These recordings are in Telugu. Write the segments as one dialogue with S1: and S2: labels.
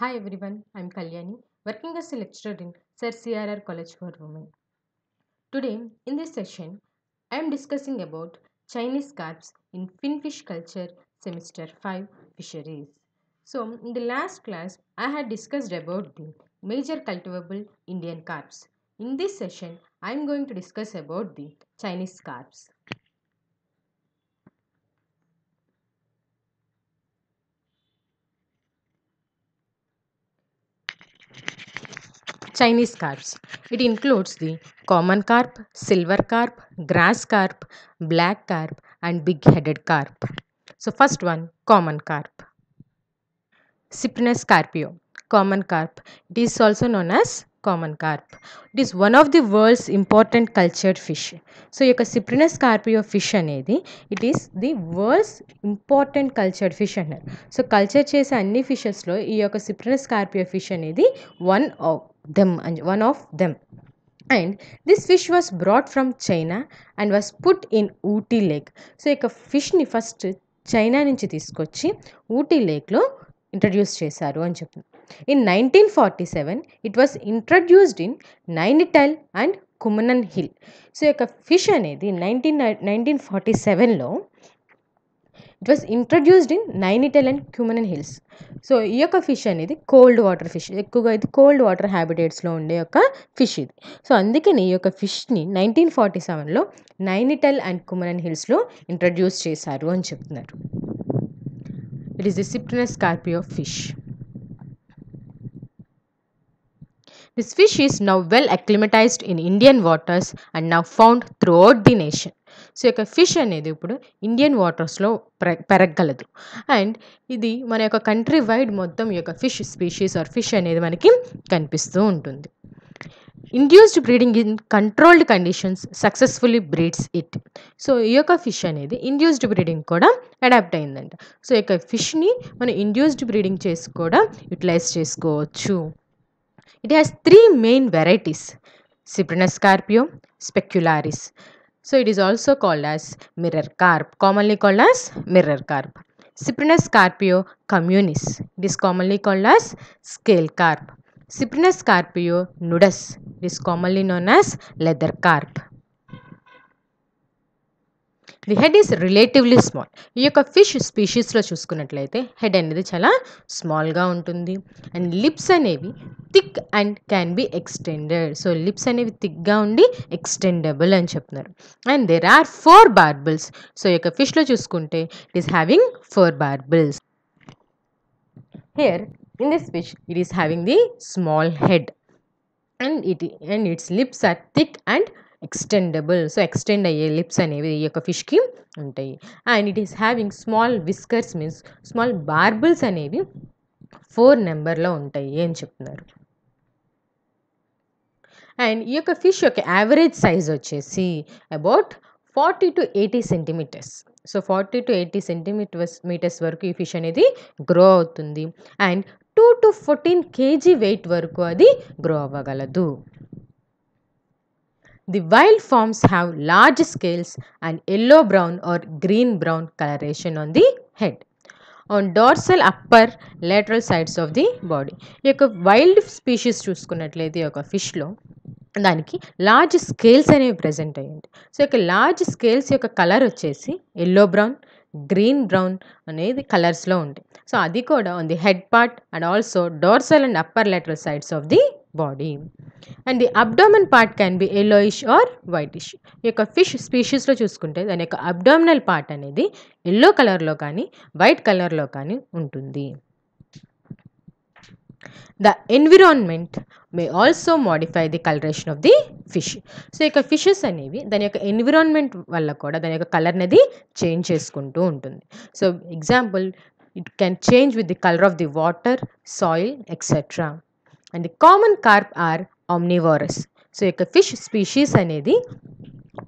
S1: Hi everyone, I am Kalyani, working as a lecturer in Sir CRR College for Women. Today, in this session, I am discussing about Chinese carps in finfish culture semester 5 fisheries. So, in the last class, I had discussed about the major cultivable Indian carps. In this session, I am going to discuss about the Chinese carps. Chinese carps. It includes the common carp, silver carp, grass carp, black carp and big-headed carp. So first one, common carp. Cyprinus carpio, common carp. It is also known as common carp it is one of the world's important cultured fish so ఈ యొక్క సిప్రినస్ కార్పియో ఫిష్ అనేది it is the world's important cultured fish అంటారు సో కల్చర్ చేసే అన్ని ఫిషెస్లో ఈ యొక్క సిప్రినస్ కార్పియో ఫిష్ అనేది one of them and one of them and this fish was brought from China and was put in Ooty lake so ఈ యొక్క ఫిష్ని ఫస్ట్ చైనా నుంచి తీసుకొచ్చి ఊటీ లేక్లో ఇంట్రడ్యూస్ చేశారు అని చెప్తున్నారు in nineteen forty seven it was introduced in Nainital and Kumaon hill so యొక్క ఫిష్ అనేది నైన్టీన్ నైన్టీన్ ఫార్టీ సెవెన్లో it was introduced in Nainital and Kumaon hills so ఈ యొక్క ఫిష్ అనేది కోల్డ్ వాటర్ ఫిష్ ఎక్కువగా ఇది కోల్డ్ వాటర్ హ్యాబిటేట్స్లో ఉండే యొక్క ఫిష్ ఇది సో అందుకని ఈ యొక్క ఫిష్ని నైన్టీన్ ఫార్టీ సెవెన్లో నైనిటల్ అండ్ కుమనన్ హిల్స్లో ఇంట్రడ్యూస్ చేశారు అని చెప్తున్నారు it is the Cyprinus carpio fish This fish is now well acclimatized in Indian waters and now found throughout the nation. So యొక్క ఫిష్ అనేది ఇప్పుడు ఇండియన్ వాటర్స్లో పెరగలదు అండ్ ఇది మన యొక్క కంట్రీ వైడ్ మొత్తం యొక్క ఫిష్ స్పీషీస్ ఆర్ ఫిష్ అనేది మనకి కనిపిస్తూ ఉంటుంది induced breeding in controlled conditions successfully breeds it so ఈ యొక్క ఫిష్ అనేది ఇండ్యూస్డ్ బ్రీడింగ్ కూడా అడాప్ట్ అయిందంట సో ఈ యొక్క ఫిష్ని మనం ఇండ్యూస్డ్ బ్రీడింగ్ చేసి కూడా యూటిలైజ్ చేసుకోవచ్చు It has three main varieties carpio, specularis. So it is also called as mirror carp, commonly called as mirror carp. carpio communis. It is commonly called as scale carp. carpio nudus. It is commonly known as leather carp. The head is relatively small ఈ యొక్క ఫిష్ స్పీషీస్లో చూసుకున్నట్లయితే హెడ్ అనేది చాలా స్మాల్గా ఉంటుంది అండ్ లిప్స్ అనేవి thick and can be extended so lips అనేవి థిక్గా ఉండి ఎక్స్టెండబుల్ అని చెప్తున్నారు and there are four barbels so ఈ యొక్క ఫిష్లో చూసుకుంటే it is having four barbels here in this fish it is having the small head and it and its lips are thick and extendable so extend అయ్యే లిప్స్ అనేవి ఈ యొక్క ఫిష్కి ఉంటాయి and it is having small whiskers means small barbels అనేవి ఫోర్ నెంబర్లో ఉంటాయి అని చెప్తున్నారు అండ్ ఈ యొక్క ఫిష్ యొక్క యావరేజ్ సైజ్ వచ్చేసి about forty to eighty centimetres so forty to eighty centimetres metres వరకు ఈ ఫిష్ అనేది గ్రో అవుతుంది and two to fourteen KG weight వరకు అది గ్రో అవ్వగలదు the wild forms have large scales and yellow brown or green brown colouration on the head on dorsal upper lateral sides of the body ఈ యొక్క వైల్డ్ స్పీషీస్ చూసుకున్నట్లయితే ఒక ఫిష్లో దానికి లార్జ్ స్కేల్స్ అనేవి ప్రజెంట్ అయ్యింది సో యొక్క లార్జ్ స్కేల్స్ యొక్క కలర్ వచ్చేసి ఎల్లో బ్రౌన్ గ్రీన్ బ్రౌన్ అనేది కలర్స్లో ఉంటాయి సో అది కూడా ఉంది head part and also dorsal and upper lateral sides of the body and the abdomen part can be yellowish or whitish ఈ యొక్క ఫిష్ స్పీషీస్లో చూసుకుంటే దాని యొక్క అబ్డామినల్ పార్ట్ అనేది ఎల్లో కలర్లో కానీ వైట్ కలర్లో కానీ ఉంటుంది the environment may also modify the colouration of the fish so యొక్క ఫిషెస్ అనేవి దాని యొక్క ఎన్విరాన్మెంట్ వల్ల కూడా దాని యొక్క కలర్ అనేది చేంజ్ చేసుకుంటూ ఉంటుంది so example it can change with the colour of the water soil etcetera and the common carp are omnivorous. So, a fish species and the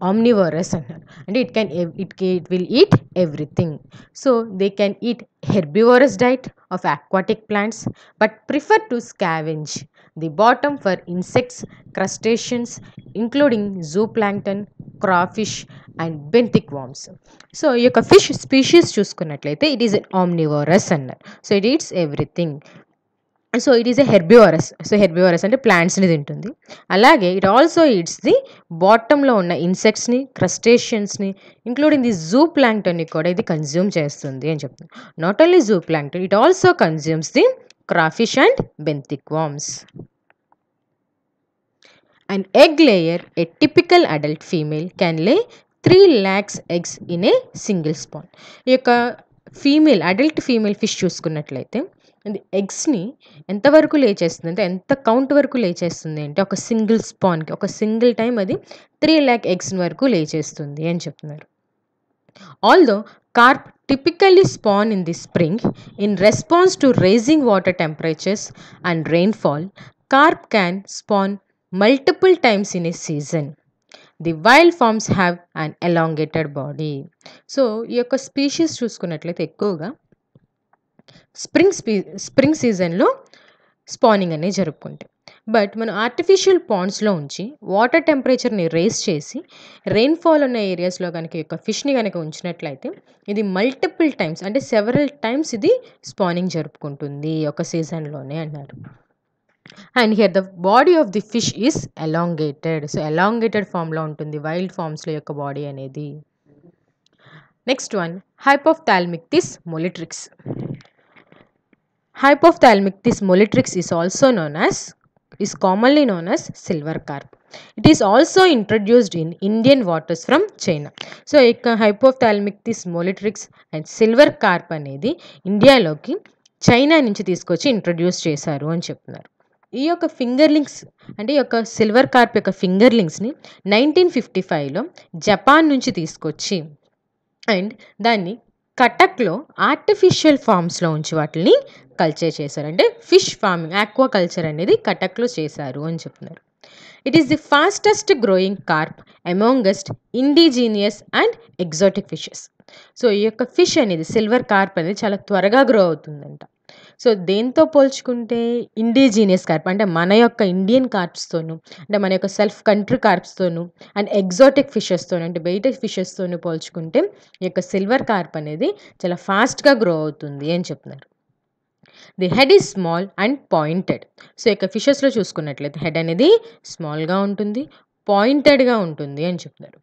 S1: omnivorous and it can it, will eat everything. So, they can eat herbivorous diet of aquatic plants but prefer to scavenge the bottom for insects, crustaceans including zooplankton, crawfish and benthic worms. So, you fish species choose it is an omnivorous. So, it eats everything. So it is a herbivorous so herbivorous అంటే ప్లాంట్స్ని తింటుంది అలాగే ఇట్ ఆల్సో ఇట్స్ ది బాటంలో ఉన్న ఇన్సెక్ట్స్ని క్రస్టేషియన్స్ని ఇంక్లూడింగ్ ది జూ ప్లాంక్టన్ని కూడా ఇది కన్జ్యూమ్ చేస్తుంది అని చెప్తుంది not only zooplankton it also consumes the crayfish and benthic worms and egg layer a typical adult female can lay three lakhs eggs in a single spawn. ఈ యొక్క ఫీమేల్ అడల్ట్ ఫీమేల్ ఫిష్ చూసుకున్నట్లయితే అది ఎగ్స్ని ఎంతవరకు లేచేస్తుంది అంటే ఎంత కౌంట్ వరకు లేచేస్తుంది అంటే ఒక సింగిల్ స్పాన్కి ఒక సింగిల్ టైం అది త్రీ ల్యాక్ ఎగ్స్ వరకు లేచేస్తుంది అని చెప్తున్నారు although carp typically spawn in the spring in response to raising water temperatures and rainfall carp can spawn multiple times in a season the wild forms have an elongated body so ఈ యొక్క స్పీషీస్ చూసుకున్నట్లయితే ఎక్కువగా స్ప్రింగ్ స్పీ స్ప్రింగ్ సీజన్లో స్పానింగ్ అనేది జరుపుకుంటాం బట్ మనం ఆర్టిఫిషియల్ పాండ్స్లో ఉంచి వాటర్ టెంపరేచర్ని రేస్ చేసి రెయిన్ఫాల్ ఉన్న ఏరియాస్లో కనుక యొక్క ఫిష్ని కనుక ఉంచినట్లయితే ఇది మల్టిపుల్ టైమ్స్ అంటే సెవరల్ టైమ్స్ ఇది స్పానింగ్ జరుపుకుంటుంది ఒక సీజన్లోనే అన్నారు and here the body of the fish is elongated so elongated ఫామ్లో ఉంటుంది వైల్డ్ ఫామ్స్లో యొక్క బాడీ అనేది next one Hypophthalmichthys molitrix Hypophthalmitis molitrix is also known as is commonly known as silver carp it is also introduced in Indian waters from China so ఇక Hypophthalmichthys molitrix and silver carp అనేది ఇండియాలోకి చైనా నుంచి తీసుకొచ్చి ఇంట్రడ్యూస్ చేశారు అని చెప్తున్నారు ఈ యొక్క ఫింగర్ లింక్స్ అంటే ఈ యొక్క సిల్వర్ కార్ప్ యొక్క ఫింగర్ లింక్స్ని నైన్టీన్ ఫిఫ్టీ ఫైవ్లో జపాన్ నుంచి తీసుకొచ్చి అండ్ దాన్ని కటక్లో ఆర్టిఫిషియల్ ఫార్మ్స్లో ఉంచి వాటిని కల్చర్ చేశారు అంటే ఫిష్ ఫార్మింగ్ ఆక్వా కల్చర్ అనేది కటక్లో చేశారు అని చెప్తున్నారు it is the fastest growing carp amongst indigenous and exotic fishes so ఈ యొక్క ఫిష్ అనేది సిల్వర్ కార్ప్ అనేది చాలా త్వరగా గ్రో అవుతుందంట సో దేంతో పోల్చుకుంటే ఇండిజీనియస్ కార్ప్ అంటే మన యొక్క ఇండియన్ కార్ప్స్తోను అంటే మన యొక్క సెల్ఫ్ కంట్రీ కార్ప్స్తోను అండ్ ఎగ్జాటిక్ ఫిషెస్తో అంటే బయట ఫిషెస్తోనూ పోల్చుకుంటే ఈ యొక్క సిల్వర్ కార్ప్ అనేది చాలా ఫాస్ట్గా గ్రో అవుతుంది అని చెప్తున్నారు the head is small and pointed so ఇక ఫిషెస్లో చూసుకున్నట్లయితే హెడ్ అనేది స్మాల్గా ఉంటుంది పాయింటెడ్గా ఉంటుంది అని చెప్తారు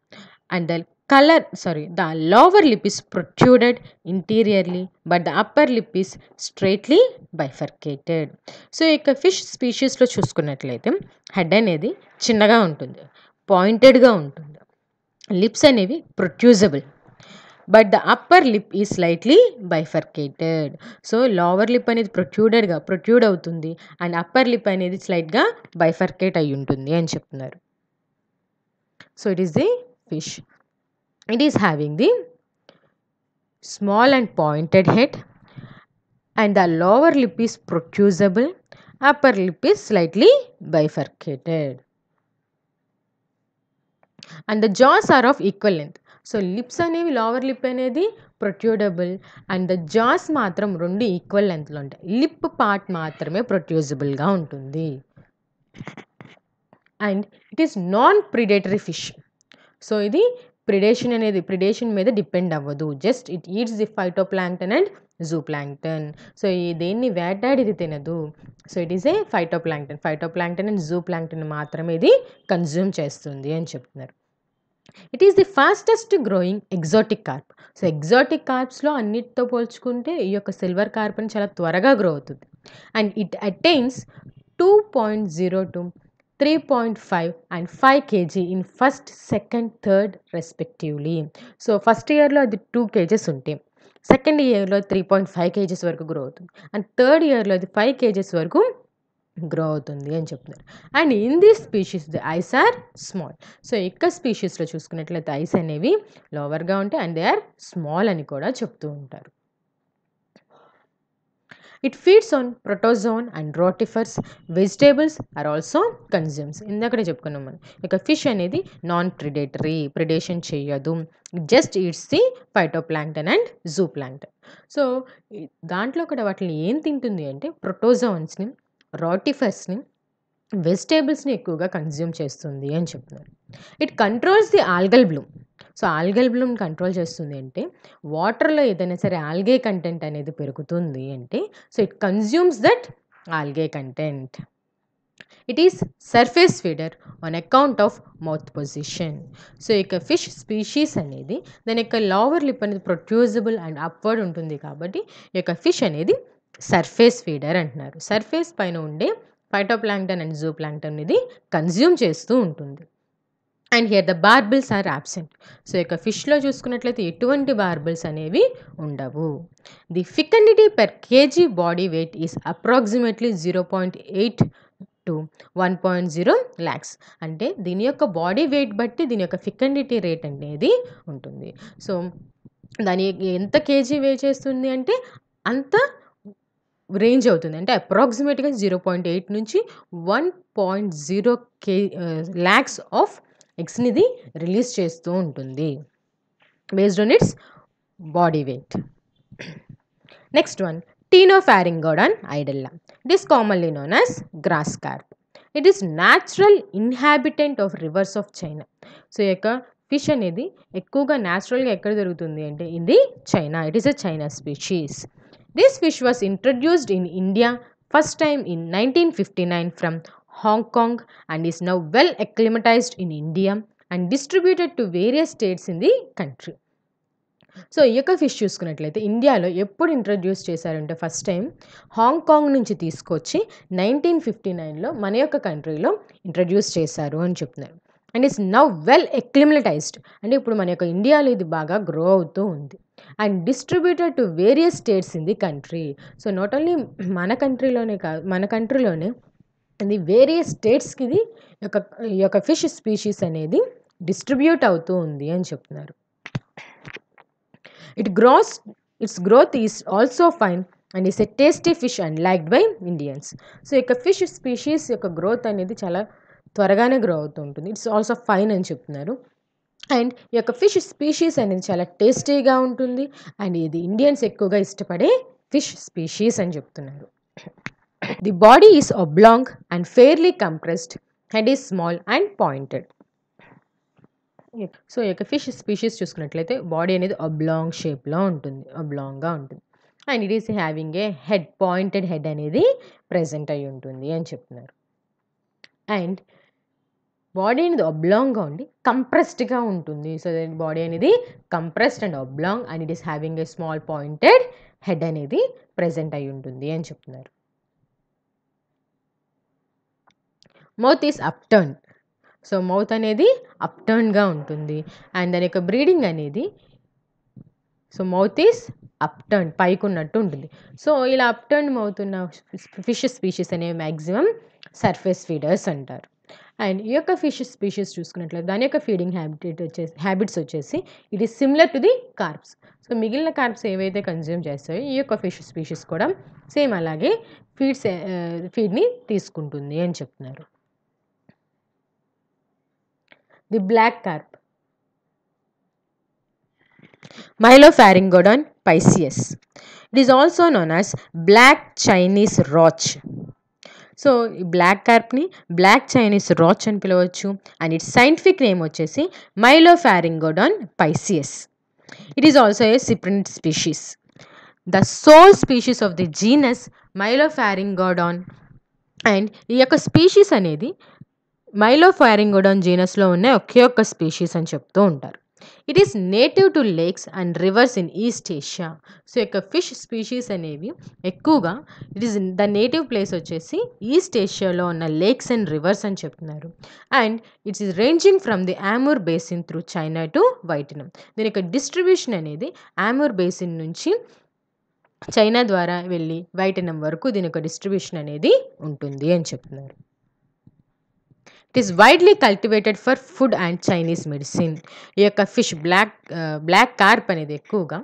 S1: and the colour sorry the lower lip is protruded anteriorly but the upper lip is slightly bifurcated so ఇక ఫిష్ స్పీషీస్లో చూసుకున్నట్లయితే హెడ్ అనేది చిన్నగా ఉంటుంది పాయింటెడ్గా ఉంటుంది లిప్స్ అనేవి protrusible but the upper lip is slightly bifurcated so lower lip అనేది ప్రొట్యూడెడ్గా ప్రొట్యూడ్ అవుతుంది అండ్ అప్పర్ లిప్ అనేది స్లైట్గా బైఫర్కేట్ అయి ఉంటుంది అని చెప్తున్నారు so it is the fish it is having the small and pointed head and the lower lip is protrusible upper lip is slightly bifurcated and the jaws are of equal length so lips అనేవి లోవర్ లిప్ అనేది ప్రొట్యూడబుల్ అండ్ ద జాస్ మాత్రం రెండు ఈక్వల్ లెంత్లో ఉంటాయి లిప్ పార్ట్ మాత్రమే ప్రొట్యూజబుల్గా ఉంటుంది and it is non predatory fish so ఇది ప్రిడేషన్ అనేది ప్రిడేషన్ మీద డిపెండ్ అవ్వదు just it eats the phytoplankton and zooplankton so ఈ దేన్ని వేటాడి ఇది తినదు so it is a phytoplankton phytoplankton and zooplankton మాత్రమే ఇది కన్జ్యూమ్ చేస్తుంది అని చెప్తున్నారు it is the fastest growing exotic carp so exotic కార్ప్స్లో అన్నిటితో పోల్చుకుంటే ఈ యొక్క సిల్వర్ అని చాలా త్వరగా గ్రో అవుతుంది and it attains two point zero two three point five and five kg in first second third respectively so first ఇయర్లో అది టూ కేజెస్ ఉంటాయి సెకండ్ ఇయర్లో త్రీ పాయింట్ ఫైవ్ కేజెస్ వరకు గ్రో అవుతుంది అండ్ థర్డ్ ఇయర్లో అది ఫైవ్ కేజెస్ వరకు గ్రో అవుతుంది అని చెప్తున్నారు and in the species the eyes are small so ఇక్కడ స్పీషీస్లో చూసుకున్నట్లయితే ఐస్ అనేవి లోవర్గా ఉంటాయి అండ్ దే ఆర్ స్మాల్ అని కూడా చెప్తూ ఉంటారు it feeds on protozoan and rotifers vegetables are also consumes ఇందాకడే చెప్పుకున్నాం మనం ఇక ఫిష్ అనేది నాన్ ప్రిడేటరీ ప్రిడేషన్ చేయదు just it's the plankton and zooplankton so దాంట్లో కూడా వాటిని ఏం తింటుంది అంటే ప్రొటోజోన్స్ని రాటిఫర్స్ని వెజిటేబుల్స్ని ఎక్కువగా కన్జ్యూమ్ చేస్తుంది అని చెప్తున్నారు it controls the algal bloom so algal bloom control చేస్తుంది అంటే వాటర్లో ఏదైనా సరే ఆల్గే కంటెంట్ అనేది పెరుగుతుంది అంటే so it consumes that algae content it is surface feeder on account of mouth position so ఇక ఫిష్ స్పీషీస్ అనేది దాని యొక్క లోవర్ లిప్ అనేది ప్రొడ్యూసిబుల్ అండ్ అప్వర్డ్ ఉంటుంది కాబట్టి ఈ యొక్క ఫిష్ అనేది సర్ఫేస్ ఫీడర్ అంటున్నారు సర్ఫేస్ పైన ఉండే ఫైటోప్లాంక్టన్ అండ్ ప్లాంక్టన్ ఇది కన్జ్యూమ్ చేస్తూ ఉంటుంది and here the barbels are absent so యొక్క ఫిష్లో చూసుకున్నట్లయితే ఎటువంటి బార్బిల్స్ అనేవి ఉండవు the fecundity per kg body weight is approximately zero point eight to one point zero lakhs అంటే దీని యొక్క బాడీ వెయిట్ బట్టి దీని యొక్క ఫికండిటీ రేట్ అనేది ఉంటుంది సో దాని ఎంత కేజీ వే చేస్తుంది అంటే అంత రేంజ్ అవుతుంది అంటే అప్రాక్సిమేట్గా జీరో పాయింట్ ఎయిట్ నుంచి వన్ పాయింట్ జీరో కే ల్యాక్స్ ఆఫ్ ఎగ్స్ని ఇది రిలీజ్ చేస్తూ ఉంటుంది based on its body weight next one టీనో అన్ idella it is commonly known as grass carp it is natural inhabitant of rivers of China so యొక్క ఫిష్ అనేది ఎక్కువగా న్యాచురల్గా ఎక్కడ దొరుకుతుంది అంటే ఇది China it is a China species this This fish was introduced in India first time in 1959 from Hong Kong and is now well acclimatized in India and distributed to various states in the country so ఈ యొక్క ఫిష్ చూసుకున్నట్లయితే ఇండియాలో ఎప్పుడు ఇంట్రడ్యూస్ చేశారంటే ఫస్ట్ టైం హాంకాంగ్ నుంచి తీసుకొచ్చి నైన్టీన్ ఫిఫ్టీ నైన్లో మన యొక్క కంట్రీలో ఇంట్రడ్యూస్ చేశారు అని చెప్తున్నారు and it's now well acclimatized అంటే ఇప్పుడు మన యొక్క ఇండియాలో ఇది బాగా గ్రో అవుతూ ఉంది and distributed to various states in the country so not only మన కంట్రీలోనే కాదు మన కంట్రీలోనే ఇది వేరియస్ స్టేట్స్కి ఇది యొక్క ఈ యొక్క ఫిష్ స్పీషీస్ అనేది డిస్ట్రిబ్యూట్ అవుతూ ఉంది అని చెప్తున్నారు it grows its growth is also fine and is a tasty fish and liked by Indians so యొక్క ఫిష్ స్పీషీస్ యొక్క గ్రోత్ అనేది చాలా త్వరగానే గ్రో అవుతూ ఉంటుంది ఇట్స్ ఆల్సో ఫైన్ అని చెప్తున్నారు అండ్ ఈ యొక్క ఫిష్ స్పీషీస్ అనేది చాలా టేస్టీగా ఉంటుంది అండ్ ఇది ఇండియన్స్ ఎక్కువగా ఇష్టపడే ఫిష్ స్పీషీస్ అని చెప్తున్నారు the body is oblong and fairly compressed head is small and pointed so ఈ యొక్క ఫిష్ స్పీషీస్ చూసుకున్నట్లయితే బాడీ అనేది అబ్లాంగ్ షేప్లో ఉంటుంది అబ్లాంగ్గా ఉంటుంది and it is having a head pointed head అనేది ప్రజెంట్ అయి ఉంటుంది అని చెప్తున్నారు అండ్ బాడీ అనేది అబ్లాంగ్గా ఉండి కంప్రెస్డ్గా ఉంటుంది సో బాడీ అనేది compressed and oblong and it is having a small pointed head అనేది ప్రజెంట్ అయి ఉంటుంది అని చెప్తున్నారు mouth is upturn so mouth అనేది అప్టర్న్గా ఉంటుంది అండ్ దాని యొక్క బ్రీడింగ్ అనేది సో మౌత్ ఈస్ అప్టర్న్ పైకి ఉన్నట్టు ఉంటుంది సో ఇలా అప్టర్న్ మౌత్ ఉన్న ఫిష్ స్పీషీస్ అనేవి మ్యాక్సిమం సర్ఫేస్ ఫీడర్స్ అంటారు అండ్ ఈ యొక్క ఫిష్ స్పీషీస్ చూసుకున్నట్లయితే దాని యొక్క ఫీడింగ్ హ్యాబిటేట్ వచ్చేసి హ్యాబిట్స్ వచ్చేసి it is similar to the carps so మిగిలిన కార్ప్స్ ఏవైతే కన్జ్యూమ్ చేస్తాయో ఈ యొక్క ఫిష్ స్పీషీస్ కూడా సేమ్ అలాగే ఫీడ్స్ ఫీడ్ని uh, తీసుకుంటుంది అని చెప్తున్నారు the black carp Mylo Mylopharyngodon piceus it is also known as black Chinese roach so ఈ బ్లాక్ కార్ప్ని బ్లాక్ చైనీస్ రాచ్ అని పిలవచ్చు అండ్ ఇట్స్ సైంటిఫిక్ నేమ్ వచ్చేసి Mylopharyngodon piceus it is also a cyprinid species the sole species of the genus Mylopharyngodon and ఈ యొక్క స్పీషీస్ అనేది ఫ్యారింగోడాన్ జీనస్లో ఉన్న ఒకే ఒక్క స్పీషీస్ అని చెప్తూ ఉంటారు it is native to lakes and rivers in East Asia so యొక్క ఫిష్ స్పీషీస్ అనేవి ఎక్కువగా it is the native place వచ్చేసి ఈస్ట్ ఏషియాలో ఉన్న లేక్స్ అండ్ రివర్స్ అని చెప్తున్నారు and it's is ranging from the Amur basin through China to Vietnam దీని యొక్క డిస్ట్రిబ్యూషన్ అనేది ఆమూర్ బేసిన్ నుంచి చైనా ద్వారా వెళ్ళి వైటనం వరకు దీని యొక్క డిస్ట్రిబ్యూషన్ అనేది ఉంటుంది అని చెప్తున్నారు it is widely cultivated for food and Chinese medicine ఈ యొక్క ఫిష్ బ్లాక్ బ్లాక్ కార్ప్ అనేది ఎక్కువగా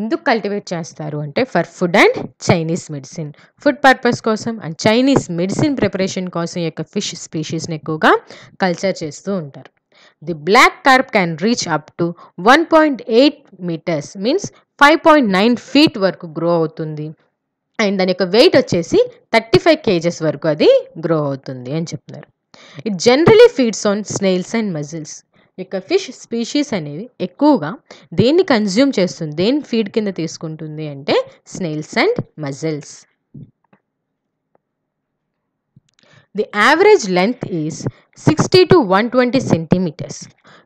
S1: ఎందుకు కల్టివేట్ చేస్తారు అంటే for food and Chinese medicine food purpose కోసం అండ్ చైనీస్ మెడిసిన్ ప్రిపరేషన్ కోసం ఈ యొక్క ఫిష్ స్పీషీస్ని ఎక్కువగా కల్చర్ చేస్తూ ఉంటారు the black carp can reach up to one point eight metres means five point nine feet వరకు గ్రో అవుతుంది అండ్ దాని యొక్క వెయిట్ వచ్చేసి థర్టీ ఫైవ్ కేజెస్ వరకు అది గ్రో అవుతుంది అని చెప్తున్నారు it generally feeds on snails and mussels యొక్క ఫిష్ స్పీషీస్ అనేవి ఎక్కువగా దేన్ని కన్జ్యూమ్ చేస్తుంది దేని ఫీడ్ కింద తీసుకుంటుంది అంటే snails and mussels the average length is sixty to one twenty centimetres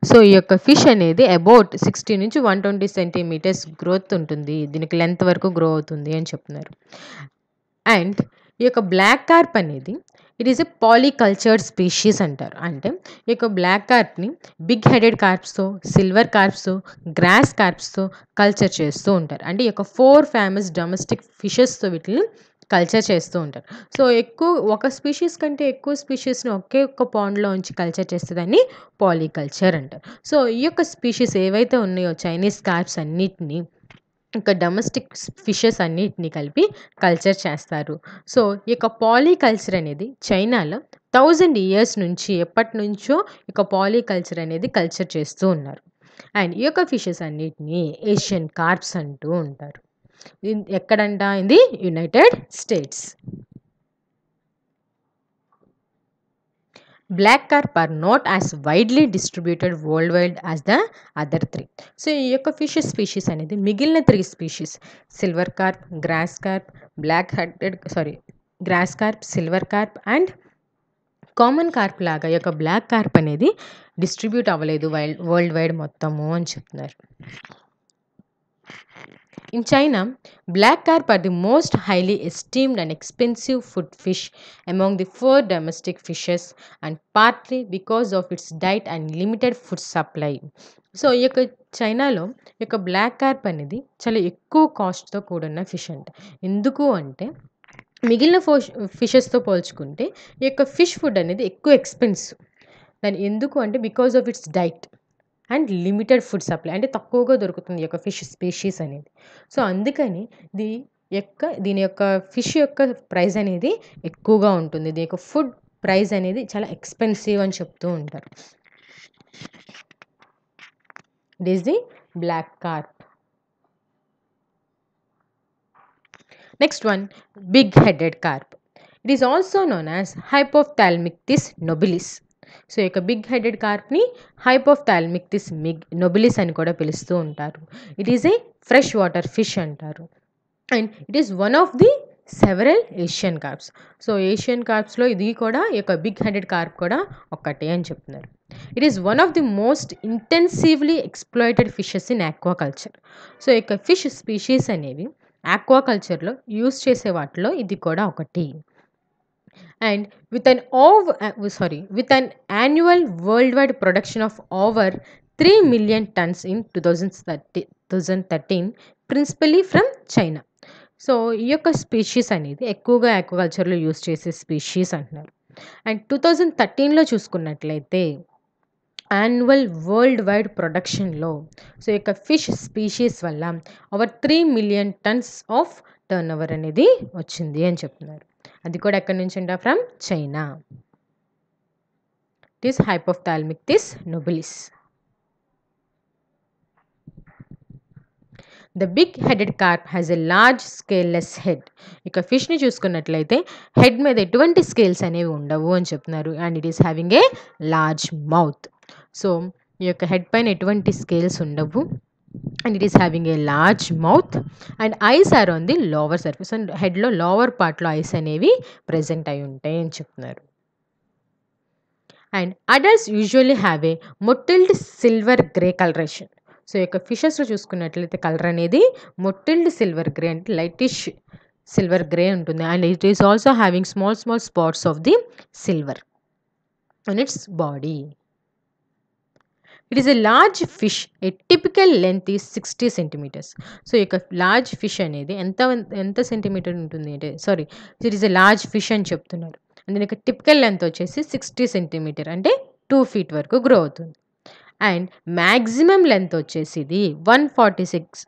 S1: so ఈ యొక్క ఫిష్ అనేది అబౌట్ సిక్స్టీ నుంచి వన్ ట్వంటీ సెంటీమీటర్స్ గ్రోత్ ఉంటుంది దీనికి లెంత్ వరకు గ్రో అవుతుంది అని చెప్తున్నారు అండ్ ఈ యొక్క బ్లాక్ కార్ప్ అనేది it is a polycultured species అంటారు అంటే ఈ యొక్క బ్లాక్ కార్ప్ని బిగ్ హెడెడ్ కార్ప్స్తో సిల్వర్ కార్ప్స్తో గ్రాస్ కార్ప్స్తో కల్చర్ చేస్తూ ఉంటారు అంటే ఈ యొక్క ఫోర్ ఫేమస్ డొమెస్టిక్ ఫిషెస్తో వీటిని కల్చర్ చేస్తూ ఉంటారు సో ఎక్కువ ఒక స్పీషీస్ కంటే ఎక్కువ స్పీషీస్ని ఒకే ఒక్క పాండ్లో ఉంచి కల్చర్ చేస్తుందని పాలికల్చర్ అంటారు సో ఈ యొక్క స్పీషీస్ ఏవైతే ఉన్నాయో చైనీస్ కార్ప్స్ అన్నిటినీ ఇంకా డొమెస్టిక్ ఫిషెస్ అన్నిటిని కలిపి కల్చర్ చేస్తారు సో ఈ యొక్క పాలికల్చర్ అనేది చైనాలో థౌజండ్ ఇయర్స్ నుంచి ఎప్పటి నుంచో ఈ యొక్క పాలికల్చర్ అనేది కల్చర్ చేస్తూ ఉన్నారు అండ్ ఈ యొక్క ఫిషెస్ అన్నిటిని ఏషియన్ కార్ప్స్ అంటూ ఉంటారు ఎక్కడంట ఇది United States black carp are not as widely distributed worldwide as the other three so ఈ యొక్క ఫిష్ స్పీషీస్ అనేది మిగిలిన three species silver carp grass carp black headed sorry grass carp silver carp and common carp లాగా యొక్క బ్లాక్ కార్ప్ అనేది డిస్ట్రిబ్యూట్ అవ్వలేదు వైల్డ్ వరల్డ్ వైడ్ మొత్తము అని చెప్తున్నారు In China, black carp are the most highly esteemed and expensive food fish among the four domestic fishes and partly because of its diet and limited food supply. So ఈ యొక్క చైనాలో ఈ యొక్క బ్లాక్ కార్ప్ అనేది చాలా ఎక్కువ కాస్ట్తో కూడిన ఫిష్ అంట ఎందుకు అంటే మిగిలిన ఫో ఫిషెస్తో పోల్చుకుంటే ఈ యొక్క ఫిష్ ఫుడ్ అనేది ఎక్కువ ఎక్స్పెన్సివ్ దాని ఎందుకు అంటే because of its diet and limited food supply అంటే తక్కువగా దొరుకుతుంది ఈ యొక్క ఫిష్ స్పీషీస్ అనేది సో అందుకని దీ యొక్క దీని యొక్క ఫిష్ యొక్క ప్రైస్ అనేది ఎక్కువగా ఉంటుంది దీని యొక్క ఫుడ్ ప్రైస్ అనేది చాలా ఎక్స్పెన్సివ్ అని చెప్తూ ఉంటారు it is the black carp next one big headed carp it is also known as this nobilis so ఈ యొక్క బిగ్ హెడెడ్ కార్ప్ని హైపోథాల్మిక్టిస్ మిగ్ నొబిలిస్ అని కూడా పిలుస్తూ ఉంటారు it is a freshwater fish అంటారు and it is one of the several Asian carps so Asian కార్ప్స్లో ఇది కూడా ఈ యొక్క బిగ్ హెడెడ్ కార్ప్ కూడా ఒక్కటే అని చెప్తున్నారు it is one of the most intensively exploited fishes in aquaculture so ఈ యొక్క ఫిష్ స్పీషీస్ అనేవి ఆక్వాకల్చర్లో యూస్ చేసే వాటిలో ఇది కూడా ఒకటి and with an and with an over, uh, sorry with an annual worldwide production of over 3 million tons thousand thirteen principally from China so ఈ యొక్క స్పీషీస్ అనేది ఎక్కువగా ఆక్వాకల్చర్లో యూస్ చేసే స్పీషీస్ అంటున్నారు అండ్ టూ థౌజండ్ థర్టీన్లో చూసుకున్నట్లయితే యాన్యువల్ వరల్డ్ వైడ్ ప్రొడక్షన్లో సో యొక్క ఫిష్ స్పీషీస్ వల్ల over three million tons of turn over అనేది వచ్చింది అని చెప్తున్నారు అది కూడా ఎక్కడి నుంచి అంట from China this hypophthalmic this nobilis the big headed carp has a large scaleless head ఇక ఫిష్ని చూసుకున్నట్లయితే హెడ్ మీద ఎటువంటి స్కేల్స్ అనేవి ఉండవు అని చెప్తున్నారు and it is having a large mouth so ఈ యొక్క హెడ్ పైన ఎటువంటి స్కేల్స్ ఉండవు and it is having a large mouth and eyes are on the lower surface and హెడ్లో లోవర్ పార్ట్లో ఐస్ అనేవి ప్రజెంట్ అయి ఉంటాయి అని చెప్తున్నారు and adults usually have a mottled silver grey coloration so యొక్క ఫిషెస్లో చూసుకున్నట్లయితే కలర్ అనేది మొటిల్డ్ సిల్వర్ గ్రే అంటే లైటిష్ సిల్వర్ గ్రే ఉంటుంది and it is also having small small spots of the silver and its body it is a large fish a typical length is sixty centimetres so ఈ యొక్క లార్జ్ ఫిష్ అనేది ఎంత ఎంత సెంటీమీటర్ ఉంటుంది అంటే sorry it is a large fish అని చెప్తున్నారు దీని యొక్క టిపికల్ లెంత్ వచ్చేసి సిక్స్టీ సెంటీమీటర్ అంటే టూ ఫీట్ వరకు గ్రో అవుతుంది అండ్ మ్యాక్సిమం లెంత్ వచ్చేసి ఇది one forty six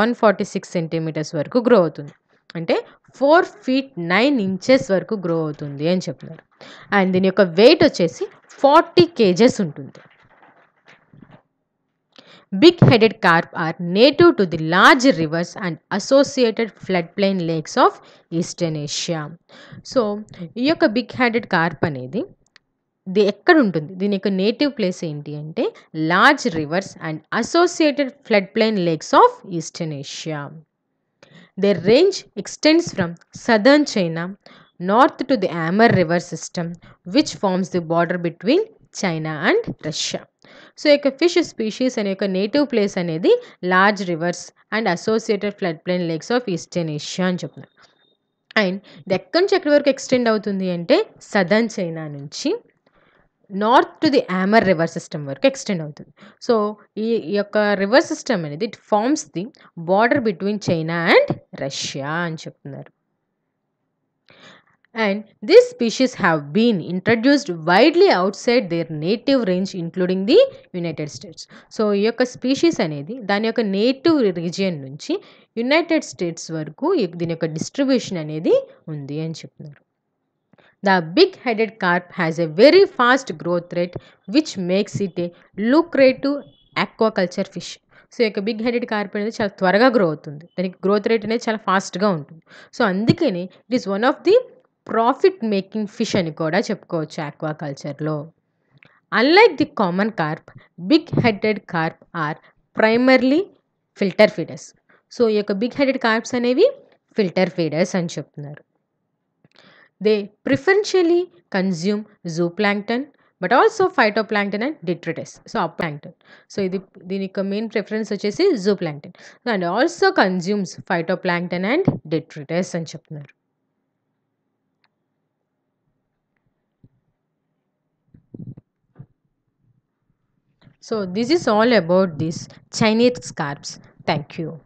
S1: one forty six centimetres వరకు గ్రో అవుతుంది అంటే ఫోర్ ఫీట్ నైన్ ఇంచెస్ వరకు గ్రో అవుతుంది అని చెప్తున్నారు అండ్ దీని యొక్క వెయిట్ వచ్చేసి ఫార్టీ కేజెస్ ఉంటుంది Big-headed carp are native to the large rivers and associated floodplain lakes of Eastern Asia. So, ఈ యొక్క బిగ్ హ్యాండెడ్ కార్ప్ అనేది ఇది ఎక్కడ ఉంటుంది The యొక్క నేటివ్ ప్లేస్ ఏంటి అంటే large rivers and associated floodplain lakes their range extends from southern China north to the Amur River system, which forms the border between China and Russia. So యొక్క ఫిష్ స్పీషీస్ అనే యొక్క నేటివ్ ప్లేస్ అనేది large rivers and associated flood plain lakes of eastern Asia అని చెప్తున్నారు అండ్ డెక్కన్ ఎక్కడి వరకు ఎక్స్టెండ్ అవుతుంది అంటే సదర్న్ చైనా నుంచి north to the Amur river system వరకు ఎక్స్టెండ్ అవుతుంది సో ఈ యొక్క రివర్ సిస్టమ్ అనేది it forms the border between China and Russia అని చెప్తున్నారు and these species have been introduced widely outside their native range including the United States so ఈ యొక్క స్పీషీస్ అనేది దాని యొక్క నేటివ్ రీజియన్ నుంచి యునైటెడ్ స్టేట్స్ వరకు దీని యొక్క డిస్ట్రిబ్యూషన్ అనేది ఉంది అని చెప్తున్నారు the big headed carp has a very fast growth rate which makes it a lucrative aquaculture fish so యొక్క బిగ్ హెడెడ్ కార్ప్ అనేది చాలా త్వరగా గ్రో అవుతుంది దానికి గ్రోత్ రేట్ అనేది చాలా ఫాస్ట్గా ఉంటుంది సో అందుకని it is one of the profit making fish అని కూడా చెప్పుకోవచ్చు ఆక్వాకల్చర్లో unlike the common carp big headed carp are primarily filter feeders so ఈ యొక్క బిగ్ హెడెడ్ కార్ప్స్ అనేవి ఫిల్టర్ ఫీడర్స్ అని చెప్తున్నారు they preferentially consume zooplankton but also phytoplankton and detritus so ఆ ప్లాంక్టన్ సో ఇది దీని యొక్క మెయిన్ ప్రిఫరెన్స్ వచ్చేసి zooplankton and also consumes phytoplankton and detritus అని చెప్తున్నారు So this is all about these Chinese scarves. Thank you.